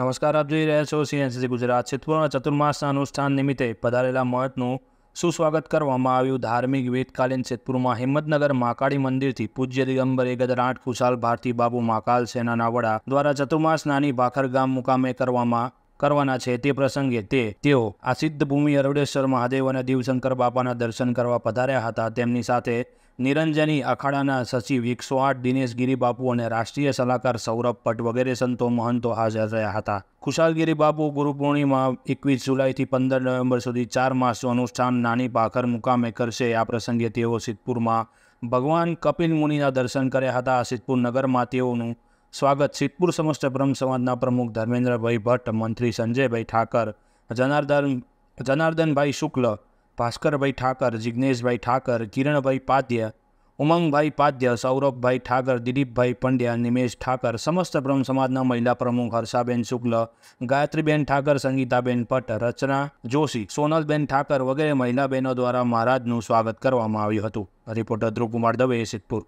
નમસ્કાર આપ જોઈ રહ્યા છો ઓસિયન્સથી ગુજરાત છિતપુરા ચતુર્માસ અનુષ્ઠાન નિમિત્તે પધારેલા મોહતનું સુસ્વાગત કરવામાં આવ્યું ધાર્મિક વેદકાલયન છિતપુરમાં હિંમતનગર માકાડી મંદિરથી પૂજ્ય દિગંબર 1908 કુશાલ ભારતી બાબા માકાલ સેના નાવડા દ્વારા ચતુર્માસ નાની ભાખર ગામ મુકામે કરવામાં કરવાનો છે તે પ્રસંગે તે તેઓ આસિદ્ધ ભૂમિ અરવડેશ્વર મહાદેવ અને દીવશંકર બાપાના દર્શન કરવા પધાર્યા હતા તેમની સાથે નિરંજની અખાડાના સચિવ એકસો આઠ દિનેશ ગિરિબાપુ અને રાષ્ટ્રીય સલાહકાર સૌરભ ભટ્ટ વગેરે સંતો મહંતો હાજર રહ્યા હતા ખુશાલ ગિરિબાપુ ગુરુ પૂર્ણિમા એકવીસ જુલાઈથી પંદર નવેમ્બર સુધી ચાર માસનું અનુષ્ઠાન નાની પાખર મુકામે કરશે આ પ્રસંગે તેઓ સિદ્ધપુરમાં ભગવાન કપિલ મુનિના દર્શન કર્યા હતા સિદ્ધપુર નગરમાં તેઓનું સ્વાગત સિદ્ધપુર સમસ્ત બ્રહ્મ સમાજના પ્રમુખ ધર્મેન્દ્રભાઈ ભટ્ટ મંત્રી સંજયભાઈ ઠાકર જનાર્દન જનાર્દનભાઈ શુક્લ ভাস্করভাই ઠાકર, જીગ્નેશભાઈ ઠાકર, કિરણભાઈ પાદ્ય, ઉમંગભાઈ પાદ્ય, સૌરોગભાઈ ઠાકર, દીદીપભાઈ પંડ્યા, નિમેશ ઠાકર, समस्त બ્રહ્મ સમાજના મહિલા પ્રમુખ હર્ષાબેન શુક્લ, ગાયત્રીબેન ઠાકર, સંગીતાબેન પટેલ, રצના જોશી, સોનલબેન ઠાકર વગેરે મહિલા બહેનો દ્વારા મહારાજનું સ્વાગત કરવામાં આવ્યું હતું. રિપોર્ટર ધ્રુવકુમાર દવે સિદ્ધપુર